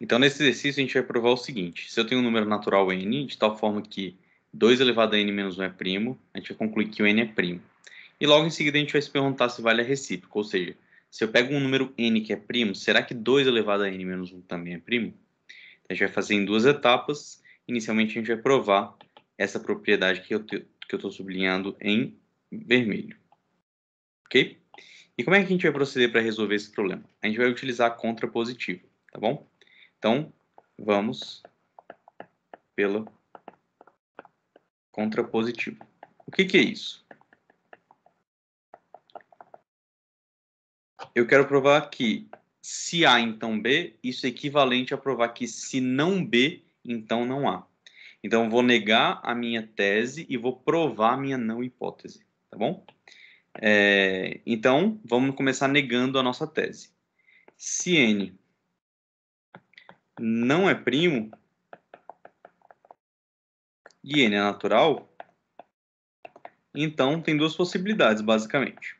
Então, nesse exercício, a gente vai provar o seguinte: se eu tenho um número natural n, de tal forma que 2 elevado a n menos 1 é primo, a gente vai concluir que o n é primo. E logo em seguida, a gente vai se perguntar se vale a recíproca, ou seja, se eu pego um número n que é primo, será que 2 elevado a n menos 1 também é primo? Então, a gente vai fazer em duas etapas. Inicialmente, a gente vai provar essa propriedade que eu estou sublinhando em vermelho. Ok? E como é que a gente vai proceder para resolver esse problema? A gente vai utilizar a contrapositiva, tá bom? Então, vamos pelo contrapositivo. O que, que é isso? Eu quero provar que se A, então B, isso é equivalente a provar que se não B, então não A. Então, vou negar a minha tese e vou provar a minha não hipótese, tá bom? É, então, vamos começar negando a nossa tese. Se N não é primo e n é natural, então tem duas possibilidades, basicamente.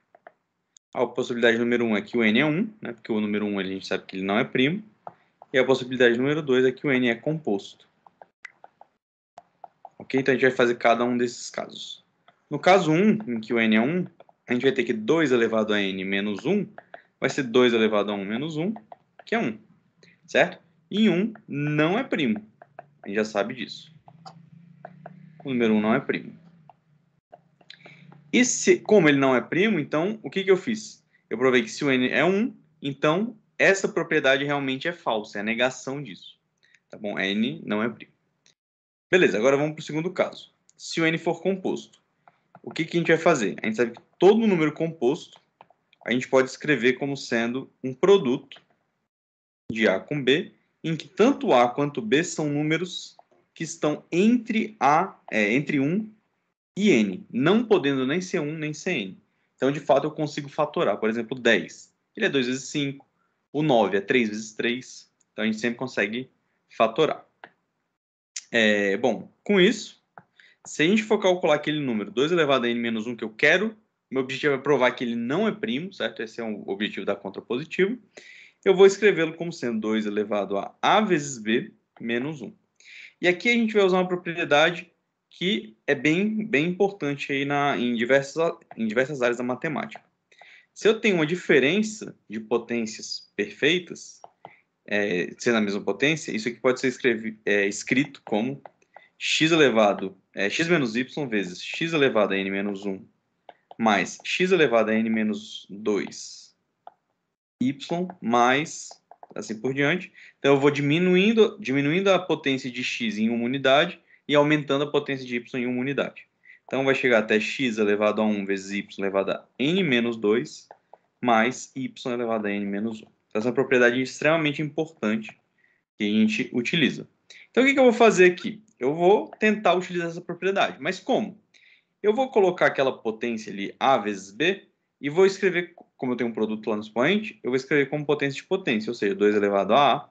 A possibilidade número 1 um é que o n é 1, um, né, porque o número 1 um, a gente sabe que ele não é primo, e a possibilidade número 2 é que o n é composto. Ok? Então a gente vai fazer cada um desses casos. No caso 1, em que o n é 1, a gente vai ter que 2 elevado a n menos 1 vai ser 2 elevado a 1 menos 1, que é 1, certo? Em 1 um não é primo. A gente já sabe disso. O número 1 um não é primo. E se, como ele não é primo, então o que, que eu fiz? Eu provei que se o n é 1, um, então essa propriedade realmente é falsa, é a negação disso. Tá bom? É n não é primo. Beleza, agora vamos para o segundo caso. Se o n for composto, o que, que a gente vai fazer? A gente sabe que todo número composto a gente pode escrever como sendo um produto de A com B em que tanto A quanto B são números que estão entre A, é, entre 1 e N, não podendo nem ser 1 nem ser N. Então, de fato, eu consigo fatorar. Por exemplo, 10. Ele é 2 vezes 5. O 9 é 3 vezes 3. Então, a gente sempre consegue fatorar. É, bom, com isso, se a gente for calcular aquele número 2 elevado a N menos 1 que eu quero, meu objetivo é provar que ele não é primo, certo? Esse é o um objetivo da conta positiva eu vou escrevê-lo como sendo 2 elevado a a vezes b menos 1. E aqui a gente vai usar uma propriedade que é bem, bem importante aí na, em, diversas, em diversas áreas da matemática. Se eu tenho uma diferença de potências perfeitas, é, sendo a mesma potência, isso aqui pode ser escrevi, é, escrito como x elevado, é, x menos y vezes x elevado a n menos 1 mais x elevado a n menos 2 y mais assim por diante. Então eu vou diminuindo, diminuindo a potência de x em uma unidade e aumentando a potência de y em uma unidade. Então vai chegar até x elevado a 1 vezes y elevado a n menos 2 mais y elevado a n menos 1. Então, essa é uma propriedade extremamente importante que a gente utiliza. Então o que, que eu vou fazer aqui? Eu vou tentar utilizar essa propriedade, mas como? Eu vou colocar aquela potência ali a vezes b e vou escrever como eu tenho um produto lá no expoente, eu vou escrever como potência de potência, ou seja, 2 elevado a A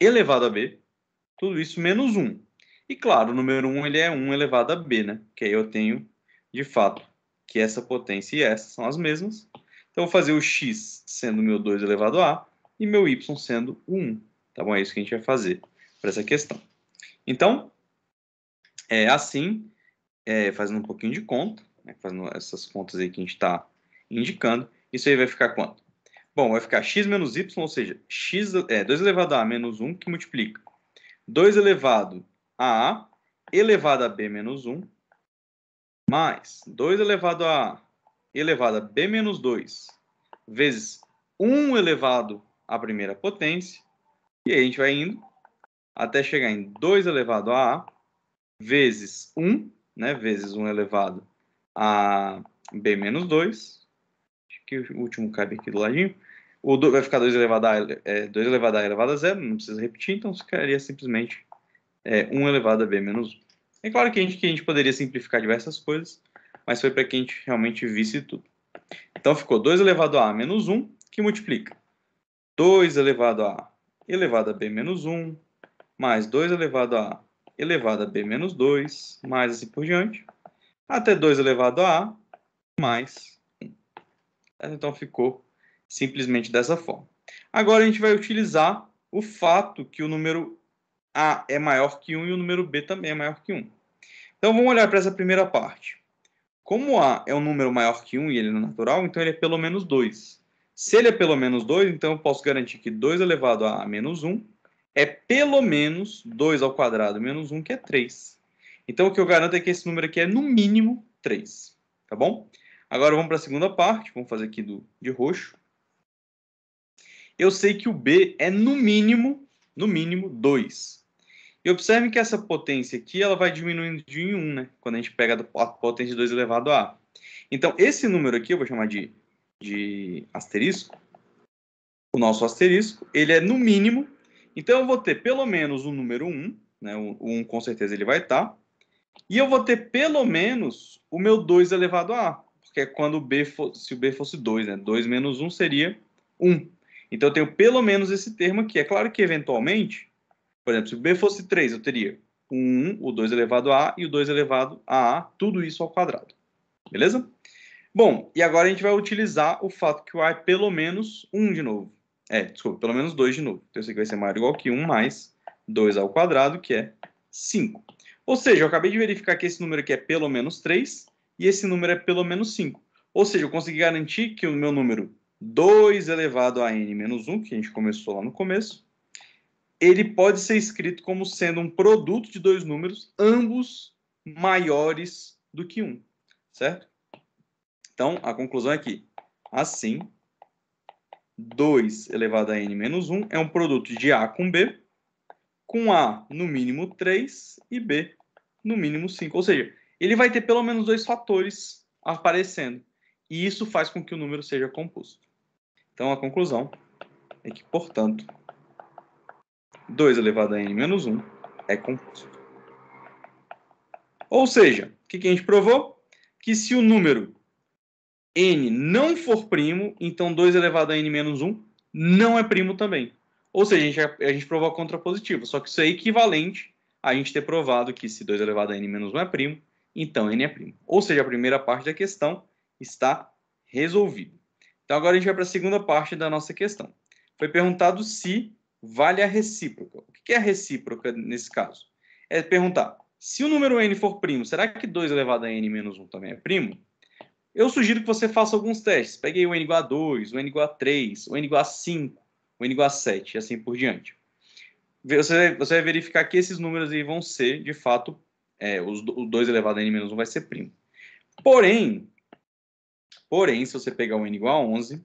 elevado a B, tudo isso menos 1. E claro, o número 1 ele é 1 elevado a B, né? Que aí eu tenho, de fato, que essa potência e essa são as mesmas. Então, eu vou fazer o x sendo meu 2 elevado a A e meu y sendo 1. Tá bom? É isso que a gente vai fazer para essa questão. Então, é assim, é, fazendo um pouquinho de conta, né? fazendo essas contas aí que a gente está indicando, isso aí vai ficar quanto? Bom, vai ficar x menos y, ou seja, x, é, 2 elevado a, a menos 1, que multiplica 2 elevado a a elevado a b menos 1, mais 2 elevado a a elevado a b menos 2, vezes 1 elevado à primeira potência, e aí a gente vai indo até chegar em 2 elevado a a vezes 1, né, vezes 1 elevado a b menos 2, que o último cabe aqui do ladinho. O do, vai ficar 2 elevado a, é, elevado a elevado a zero, não precisa repetir, então ficaria simplesmente é, 1 elevado a b menos 1. É claro que a, gente, que a gente poderia simplificar diversas coisas, mas foi para que a gente realmente visse tudo. Então ficou 2 elevado a a menos 1, que multiplica 2 elevado a elevado a b menos 1, mais 2 elevado a a elevado a b menos 2, mais assim por diante, até 2 elevado a a, mais então ficou simplesmente dessa forma. Agora a gente vai utilizar o fato que o número A é maior que 1 e o número B também é maior que 1. Então vamos olhar para essa primeira parte. Como A é um número maior que 1 e ele é natural, então ele é pelo menos 2. Se ele é pelo menos 2, então eu posso garantir que 2 elevado a A menos 1 é pelo menos 2 ao quadrado menos 1, que é 3. Então o que eu garanto é que esse número aqui é no mínimo 3, tá bom? Agora vamos para a segunda parte, vamos fazer aqui do, de roxo. Eu sei que o B é no mínimo, no mínimo 2. E observe que essa potência aqui ela vai diminuindo de 1, né? Quando a gente pega a potência de 2 elevado a A. Então, esse número aqui, eu vou chamar de, de asterisco. O nosso asterisco, ele é no mínimo. Então, eu vou ter pelo menos o número 1, né? O, 1 com certeza ele vai estar. Tá. E eu vou ter pelo menos o meu 2 elevado a A porque é quando o B for, se o B fosse 2, né? 2 menos 1 seria 1. Então eu tenho pelo menos esse termo aqui. É claro que eventualmente, por exemplo, se o B fosse 3, eu teria o 1, o 2 elevado a A e o 2 elevado a A, tudo isso ao quadrado. Beleza? Bom, e agora a gente vai utilizar o fato que o A é pelo menos 1 de novo. É, desculpa, pelo menos 2 de novo. Então isso aqui vai ser maior ou igual que 1 mais 2 ao quadrado, que é 5. Ou seja, eu acabei de verificar que esse número aqui é pelo menos 3, e esse número é pelo menos 5. Ou seja, eu consegui garantir que o meu número 2 elevado a n menos 1, que a gente começou lá no começo, ele pode ser escrito como sendo um produto de dois números, ambos maiores do que 1, certo? Então, a conclusão é que, assim, 2 elevado a n menos 1 é um produto de A com B, com A no mínimo 3 e B no mínimo 5. Ou seja, ele vai ter pelo menos dois fatores aparecendo. E isso faz com que o número seja composto. Então, a conclusão é que, portanto, 2 elevado a n menos 1 é composto. Ou seja, o que, a gente provou? Que se o número n não for primo, então 2 elevado a n menos 1 não é primo também. Ou seja, a gente, a gente provou a contrapositiva, só que isso é equivalente a gente ter provado que se 2 elevado a n menos 1 é primo, então n é primo. Ou seja, a primeira parte da questão está resolvida. Então agora a gente vai para a segunda parte da nossa questão. Foi perguntado se vale a recíproca. O que é a recíproca nesse caso? É perguntar, se o número n for primo, será que 2 elevado a n menos 1 também é primo? Eu sugiro que você faça alguns testes. Peguei o n igual a 2, o n igual a 3, o n igual a 5, o n igual a 7 e assim por diante. Você, você vai verificar que esses números aí vão ser, de fato, é, os, o 2 elevado a n menos 1 vai ser primo. Porém, porém, se você pegar o n igual a 11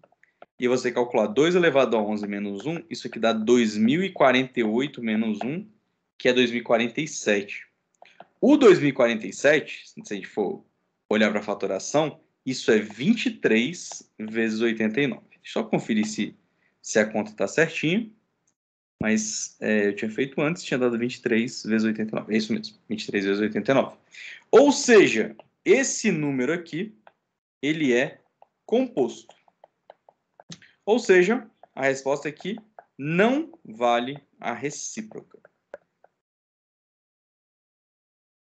e você calcular 2 elevado a 11 menos 1, isso aqui dá 2048 menos 1, que é 2047. O 2047, se a gente for olhar para a fatoração, isso é 23 vezes 89. só conferir se, se a conta está certinho. Mas é, eu tinha feito antes, tinha dado 23 vezes 89. É isso mesmo, 23 vezes 89. Ou seja, esse número aqui, ele é composto. Ou seja, a resposta aqui é não vale a recíproca.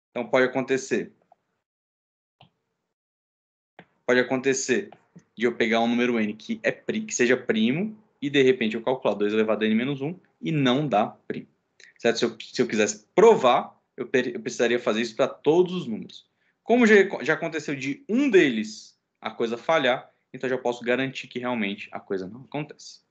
Então, pode acontecer. Pode acontecer de eu pegar um número n que, é, que seja primo, e de repente eu calcular 2 elevado a n menos 1 e não dá primo. Certo? Se eu, se eu quisesse provar, eu, eu precisaria fazer isso para todos os números. Como já, já aconteceu de um deles a coisa falhar, então já posso garantir que realmente a coisa não acontece.